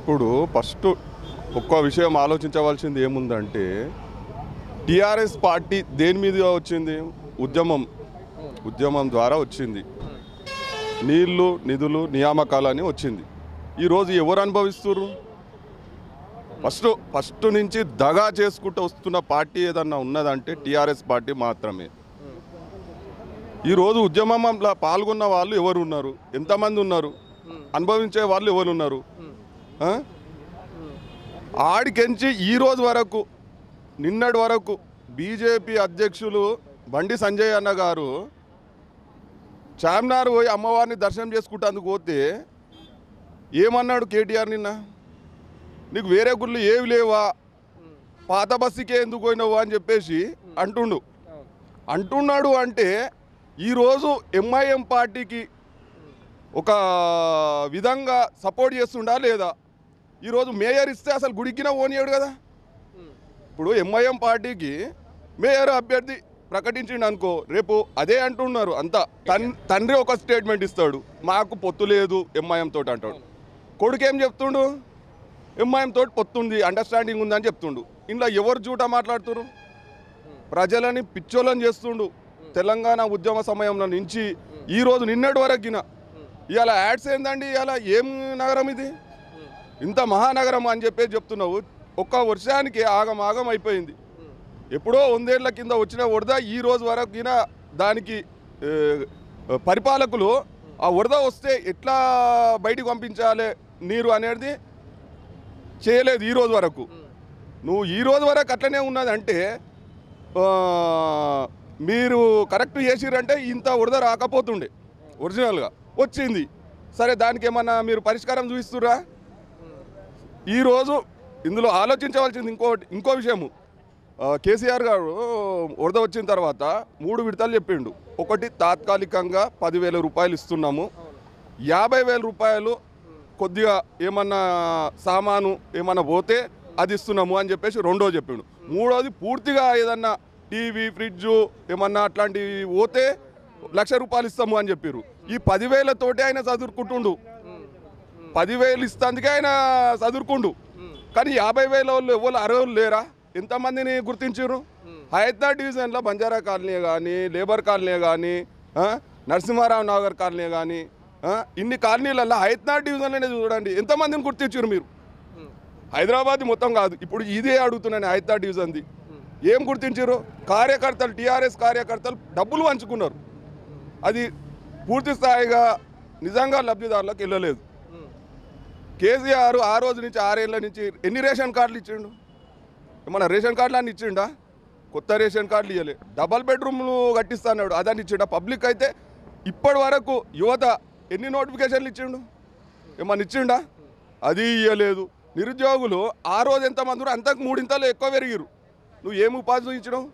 ఇప్పుడు ఫస్ట్ ఒక్క విషయం ఆలోచించవలసింది ఏముందంటే టీఆర్ఎస్ పార్టీ దేని మీద వచ్చింది ఉద్యమం ఉద్యమం ద్వారా వచ్చింది నీళ్లు నిధులు నియామకాలని వచ్చింది ఈరోజు ఎవరు అనుభవిస్తున్నారు ఫస్ట్ ఫస్ట్ నుంచి దగా చేసుకుంటూ వస్తున్న పార్టీ ఏదన్నా ఉన్నదంటే టీఆర్ఎస్ పార్టీ మాత్రమే ఈరోజు ఉద్యమంలో పాల్గొన్న వాళ్ళు ఎవరు ఉన్నారు ఎంతమంది ఉన్నారు అనుభవించే వాళ్ళు ఎవరు ఉన్నారు ఆడికెంచి ఈ రోజు వరకు నిన్నటి వరకు బీజేపీ అధ్యక్షులు బండి సంజయ్ అన్న గారు చార్మినార్ పోయి అమ్మవారిని దర్శనం చేసుకుంటేందుకు పోతే ఏమన్నాడు కేటీఆర్ నిన్న నీకు వేరే గుళ్ళు ఏవి లేవా పాత బస్సుకే ఎందుకు పోయినావు అని చెప్పేసి అంటుండు అంటున్నాడు అంటే ఈరోజు ఎంఐఎం పార్టీకి ఒక విధంగా సపోర్ట్ చేస్తుండా లేదా ఈరోజు మేయర్ ఇస్తే అసలు గుడికిన ఓనియాడు కదా ఇప్పుడు ఎంఐఎం పార్టీకి మేయర్ అభ్యర్థి ప్రకటించిండు అనుకో రేపు అదే అంటున్నారు అంతా తండ్రి ఒక స్టేట్మెంట్ ఇస్తాడు మాకు పొత్తు లేదు ఎంఐఎం తోటి అంటాడు కొడుకు ఏం చెప్తుండు ఎంఐఎం తోటి పొత్తుంది అండర్స్టాండింగ్ ఉందని చెప్తుండు ఇంట్లో ఎవరు చూట మాట్లాడుతున్నారు ప్రజలని పిచ్చోళ్ళని చేస్తుండు తెలంగాణ ఉద్యమ సమయంలో నుంచి ఈరోజు నిన్నటి వరకు గిన ఇవాళ యాడ్స్ ఏందండి ఇవాళ ఏం నగరం ఇది ఇంత మహానగరం అని చెప్పి చెప్తున్నావు ఒక్క వర్షానికి ఆగమాగం అయిపోయింది ఎప్పుడో వందేళ్ల కింద వచ్చిన వరద ఈ రోజు వరకు దానికి పరిపాలకులు ఆ వరద వస్తే ఎట్లా బయటికి పంపించాలి నీరు అనేది చేయలేదు ఈ రోజు వరకు నువ్వు ఈ రోజు వరకు అట్లనే ఉన్నది అంటే మీరు కరెక్ట్ చేసిరంటే ఇంత వరద రాకపోతుండే ఒరిజినల్గా వచ్చింది సరే దానికి ఏమన్నా మీరు పరిష్కారం చూపిస్తురా ఈరోజు ఇందులో ఆలోచించవలసింది ఇంకో ఇంకో విషయము కేసీఆర్ గారు వరద వచ్చిన తర్వాత మూడు విడతలు చెప్పిండు ఒకటి తాత్కాలికంగా పదివేల రూపాయలు ఇస్తున్నాము యాభై వేల రూపాయలు కొద్దిగా ఏమన్నా సామాను ఏమన్నా పోతే అది ఇస్తున్నాము అని చెప్పేసి రెండో చెప్పిండు మూడోది పూర్తిగా ఏదన్నా టీవీ ఫ్రిడ్జ్ ఏమన్నా అట్లాంటివి పోతే లక్ష రూపాయలు ఇస్తాము అని చెప్పారు ఈ పదివేలతోటి ఆయన చదువుకుంటుండు పదివేలు ఇస్తాందుకే ఆయన చదువుకుండు కానీ యాభై వేల వాళ్ళు ఎవరు వాళ్ళు లేరా ఎంతమందిని గుర్తించారు హైదరాబాద్ డివిజన్లో బంజారా కాలనీ కానీ లేబర్ కాలనీ కానీ నరసింహారావు నాగర్ కాలనీ కానీ ఇన్ని కాలనీలలో హైదరాబాద్ డివిజన్లోనే చూడండి ఎంతమందిని గుర్తించారు మీరు హైదరాబాద్ మొత్తం కాదు ఇప్పుడు ఇదే అడుగుతున్నాను హైదరాబాద్ డివిజన్ది ఏం గుర్తించారు కార్యకర్తలు టీఆర్ఎస్ కార్యకర్తలు డబ్బులు పంచుకున్నారు అది పూర్తి స్థాయిగా నిజంగా లబ్ధిదారులకు వెళ్ళలేదు కేసీఆర్ ఆ రోజు నుంచి ఆరేళ్ళ నుంచి ఎన్ని రేషన్ కార్డులు ఇచ్చిండు మన రేషన్ కార్డులు అన్నీ ఇచ్చిండా కొత్త రేషన్ కార్డులు ఇవ్వలే డబల్ బెడ్రూమ్లు కట్టిస్తాడు అదని ఇచ్చిండా పబ్లిక్ అయితే ఇప్పటి వరకు యువత ఎన్ని నోటిఫికేషన్లు ఇచ్చిండు ఏమన్నా ఇచ్చిండా అది ఇవ్వలేదు నిరుద్యోగులు ఆ రోజు ఎంతమంది అంతకు మూడింతలు ఎక్కువ పెరిగిరు నువ్వు ఏమి ఉపాధి చూపించడం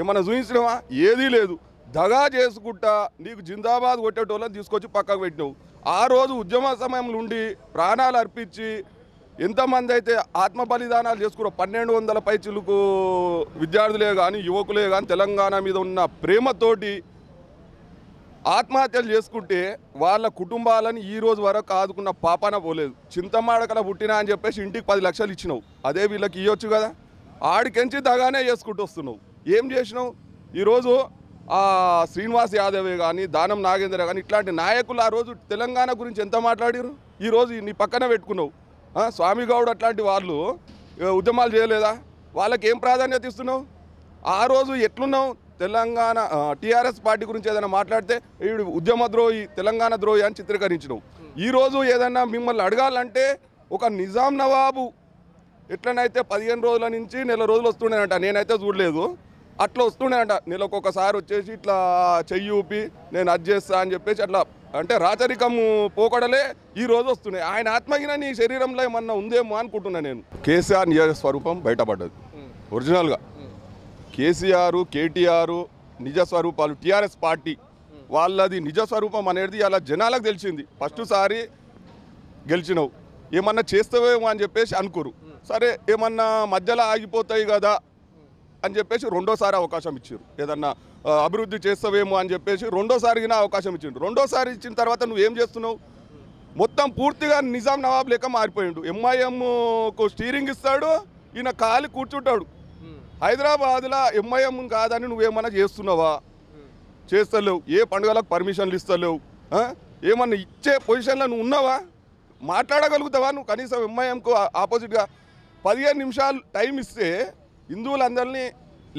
ఏమన్నా చూపించడమా ఏదీ లేదు దగా చేసుకుంటా నీకు జిందాబాద్ కొట్టేటోళ్ళని తీసుకొచ్చి పక్కకు పెట్టినావు ఆ రోజు ఉద్యమ సమయంలో ఉండి ప్రాణాలు అర్పించి ఎంతమంది అయితే ఆత్మ బలిదానాలు చేసుకున్న పన్నెండు వందల పైచిలకు విద్యార్థులే కానీ యువకులే కానీ తెలంగాణ మీద ఉన్న ప్రేమతోటి ఆత్మహత్యలు చేసుకుంటే వాళ్ళ కుటుంబాలని ఈ రోజు వరకు ఆదుకున్న పాపన పోలేదు చింతమాడకల పుట్టినా అని చెప్పేసి ఇంటికి పది లక్షలు ఇచ్చినావు అదే వీళ్ళకి ఇవ్వచ్చు కదా ఆడికెంచి దగానే చేసుకుంటూ వస్తున్నావు ఏం చేసినావు ఈరోజు శ్రీనివాస్ యాదవ్ కానీ దానం నాగేంద్ర కానీ ఇట్లాంటి నాయకులు ఆ రోజు తెలంగాణ గురించి ఎంత మాట్లాడారు ఈరోజు నీ పక్కన పెట్టుకున్నావు స్వామి గౌడ్ అట్లాంటి వాళ్ళు ఉద్యమాలు చేయలేదా వాళ్ళకి ఏం ప్రాధాన్యత ఇస్తున్నావు ఆ రోజు ఎట్లున్నావు తెలంగాణ టీఆర్ఎస్ పార్టీ గురించి ఏదైనా మాట్లాడితే వీడు ఉద్యమ ద్రోహి తెలంగాణ ద్రోహి అని ఈ ఈరోజు ఏదైనా మిమ్మల్ని అడగాలంటే ఒక నిజాం నవాబు ఎట్లనైతే పదిహేను రోజుల నుంచి నెల రోజులు వస్తుండేనంట నేనైతే చూడలేదు అట్లా వస్తుండేనంట నెలకు ఒకసారి వచ్చేసి ఇట్లా చెయ్యి ఊపి నేను అది చేస్తా అని చెప్పేసి అట్లా అంటే రాచరికము పోకడలే ఈ రోజు వస్తున్నాయి ఆయన ఆత్మగిన నీ శరీరంలో ఏమన్నా ఉందేమో అనుకుంటున్నా నేను కేసీఆర్ నిజ స్వరూపం బయటపడ్డది ఒరిజినల్గా కేసీఆర్ కేటీఆర్ నిజ స్వరూపాలు టీఆర్ఎస్ పార్టీ వాళ్ళది నిజ స్వరూపం అనేది అలా జనాలకు తెలిసింది ఫస్ట్ సారి గెలిచినవు ఏమన్నా చేస్తావేమో అని చెప్పేసి అనుకోరు సరే ఏమన్నా మధ్యలో ఆగిపోతాయి కదా అని చెప్పేసి రెండోసారి అవకాశం ఇచ్చారు ఏదన్నా అభివృద్ధి చేస్తావేమో అని చెప్పేసి రెండోసారి అవకాశం ఇచ్చిండు రెండోసారి ఇచ్చిన తర్వాత నువ్వు ఏం చేస్తున్నావు మొత్తం పూర్తిగా నిజాం నవాబ్ లెక్క మారిపోయిండు ఎంఐఎంకు స్టీరింగ్ ఇస్తాడు ఈయన కాలి కూర్చుంటాడు హైదరాబాద్లో ఎంఐఎం కాదని నువ్వేమన్నా చేస్తున్నావా చేస్తలేవు ఏ పండుగలకు పర్మిషన్లు ఇస్తలేవు ఏమన్నా ఇచ్చే పొజిషన్లో నువ్వు ఉన్నావా మాట్లాడగలుగుతావా నువ్వు కనీసం ఎంఐఎంకు ఆపోజిట్గా పదిహేను నిమిషాలు టైం ఇస్తే హిందువులందరినీ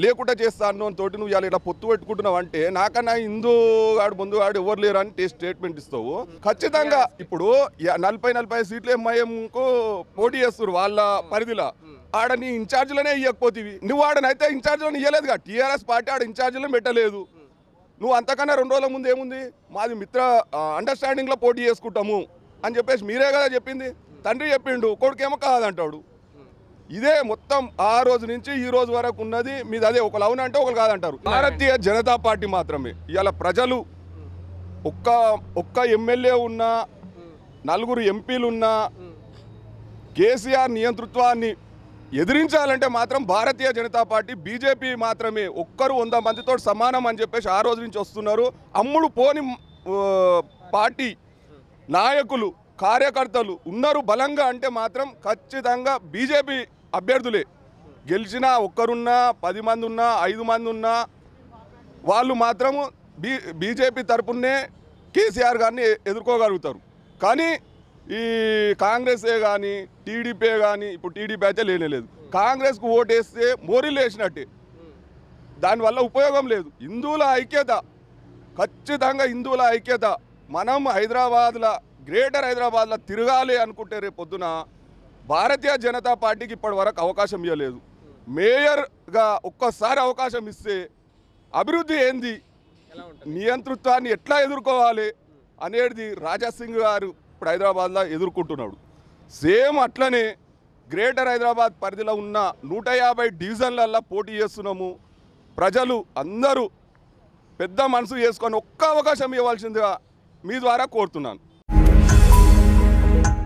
లేకుండా చేస్తాను తోటి నువ్వు ఇలా పొత్తు పెట్టుకుంటున్నావు అంటే నాకన్నా హిందూగాడు ముందుగాడు ఎవరు లేరు అని స్టేట్మెంట్ ఇస్తావు ఖచ్చితంగా ఇప్పుడు నలభై నలభై సీట్లు ఎంఐఎంకు పోటీ చేస్తారు వాళ్ళ పరిధిలో ఆడ నీ ఇన్ఛార్జ్లోనే ఇవ్వకపోతేవి నువ్వు ఆడనైతే ఇన్ఛార్జ్లో ఇవ్వలేదుగా టీఆర్ఎస్ పార్టీ ఆడ ఇన్ఛార్జ్లో పెట్టలేదు నువ్వు అంతకన్నా రెండు రోజుల ముందు ఏముంది మాది మిత్ర అండర్స్టాండింగ్లో పోటీ చేసుకుంటాము అని చెప్పేసి మీరే కదా చెప్పింది తండ్రి చెప్పిండు కొడుకు ఏమో కాదంటాడు ఇదే మొత్తం ఆ రోజు నుంచి ఈ రోజు వరకు ఉన్నది మీద అదే ఒకరు అవునంటే ఒకరు కాదంటారు భారతీయ జనతా పార్టీ మాత్రమే ఇవాళ ప్రజలు ఒక్క ఒక్క ఎమ్మెల్యే ఉన్నా నలుగురు ఎంపీలు ఉన్నా కేసీఆర్ నియంతృత్వాన్ని ఎదిరించాలంటే మాత్రం భారతీయ జనతా పార్టీ బీజేపీ మాత్రమే ఒక్కరు వంద మందితో సమానం అని చెప్పేసి ఆ రోజు నుంచి వస్తున్నారు అమ్ముడు పోని పార్టీ నాయకులు కార్యకర్తలు ఉన్నారు బలంగా అంటే మాత్రం ఖచ్చితంగా బీజేపీ అభ్యర్థులే గెలిచినా ఒక్కరున్నా పది మంది ఉన్నా ఐదు మంది ఉన్నా వాళ్ళు మాత్రము బీ బీజేపీ తరపునే కేసీఆర్ గారిని ఎదుర్కోగలుగుతారు కానీ ఈ కాంగ్రెసే కానీ టీడీపీ కానీ ఇప్పుడు టీడీపీ అయితే లేనేలేదు కాంగ్రెస్కు ఓటేస్తే మోరీలు వేసినట్టే దానివల్ల ఉపయోగం లేదు హిందువుల ఐక్యత ఖచ్చితంగా హిందువుల ఐక్యత మనం హైదరాబాద్లో గ్రేటర్ హైదరాబాద్లో తిరగాలి అనుకుంటే రేపు పొద్దున భారతీయ జనతా పార్టీకి ఇప్పటి వరకు అవకాశం ఇవ్వలేదు మేయర్గా ఒక్కసారి అవకాశం ఇస్తే అభివృద్ధి ఏంది నియంతృత్వాన్ని ఎట్లా ఎదుర్కోవాలి అనేది రాజాసింగ్ గారు ఇప్పుడు హైదరాబాద్లో ఎదుర్కొంటున్నాడు సేమ్ అట్లనే గ్రేటర్ హైదరాబాద్ పరిధిలో ఉన్న నూట యాభై డివిజన్లల్లో పోటీ చేస్తున్నాము ప్రజలు అందరూ పెద్ద మనసు చేసుకొని ఒక్క అవకాశం ఇవ్వాల్సిందిగా మీ ద్వారా కోరుతున్నాను